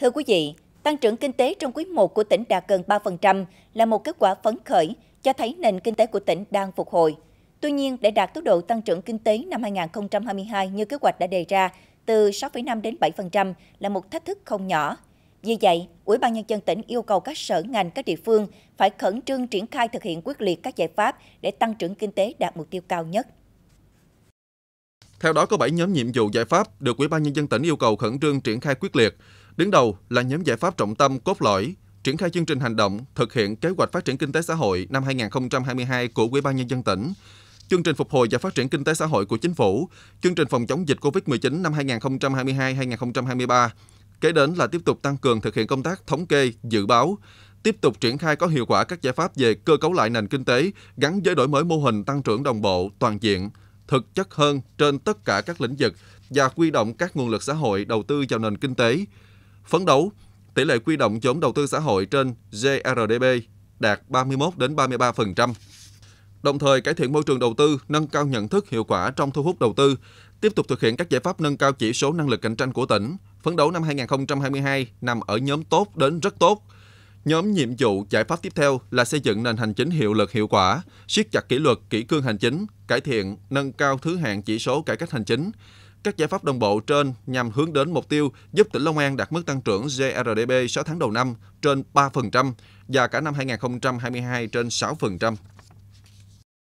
Thưa quý vị, tăng trưởng kinh tế trong quý 1 của tỉnh đạt gần 3% là một kết quả phấn khởi, cho thấy nền kinh tế của tỉnh đang phục hồi. Tuy nhiên, để đạt tốc độ tăng trưởng kinh tế năm 2022 như kế hoạch đã đề ra, từ 6,5 đến 7% là một thách thức không nhỏ. Vì vậy, Ủy ban Nhân dân tỉnh yêu cầu các sở ngành, các địa phương phải khẩn trương triển khai thực hiện quyết liệt các giải pháp để tăng trưởng kinh tế đạt mục tiêu cao nhất. Theo đó, có 7 nhóm nhiệm vụ giải pháp được Ủy ban Nhân dân tỉnh yêu cầu khẩn trương triển khai quyết liệt. Đứng đầu là nhóm giải pháp trọng tâm cốt lõi, triển khai chương trình hành động thực hiện kế hoạch phát triển kinh tế xã hội năm 2022 của Ủy ban nhân dân tỉnh, chương trình phục hồi và phát triển kinh tế xã hội của chính phủ, chương trình phòng chống dịch COVID-19 năm 2022-2023. Kế đến là tiếp tục tăng cường thực hiện công tác thống kê, dự báo, tiếp tục triển khai có hiệu quả các giải pháp về cơ cấu lại nền kinh tế gắn với đổi mới mô hình tăng trưởng đồng bộ, toàn diện, thực chất hơn trên tất cả các lĩnh vực và quy động các nguồn lực xã hội đầu tư vào nền kinh tế, Phấn đấu, tỷ lệ quy động vốn đầu tư xã hội trên GRDP đạt 31 đến 33%. Đồng thời cải thiện môi trường đầu tư, nâng cao nhận thức hiệu quả trong thu hút đầu tư, tiếp tục thực hiện các giải pháp nâng cao chỉ số năng lực cạnh tranh của tỉnh, phấn đấu năm 2022 nằm ở nhóm tốt đến rất tốt. Nhóm nhiệm vụ giải pháp tiếp theo là xây dựng nền hành chính hiệu lực hiệu quả, siết chặt kỷ luật, kỷ cương hành chính, cải thiện, nâng cao thứ hạng chỉ số cải cách hành chính, các giải pháp đồng bộ trên nhằm hướng đến mục tiêu giúp tỉnh Long An đạt mức tăng trưởng GRDP 6 tháng đầu năm trên 3% và cả năm 2022 trên 6%.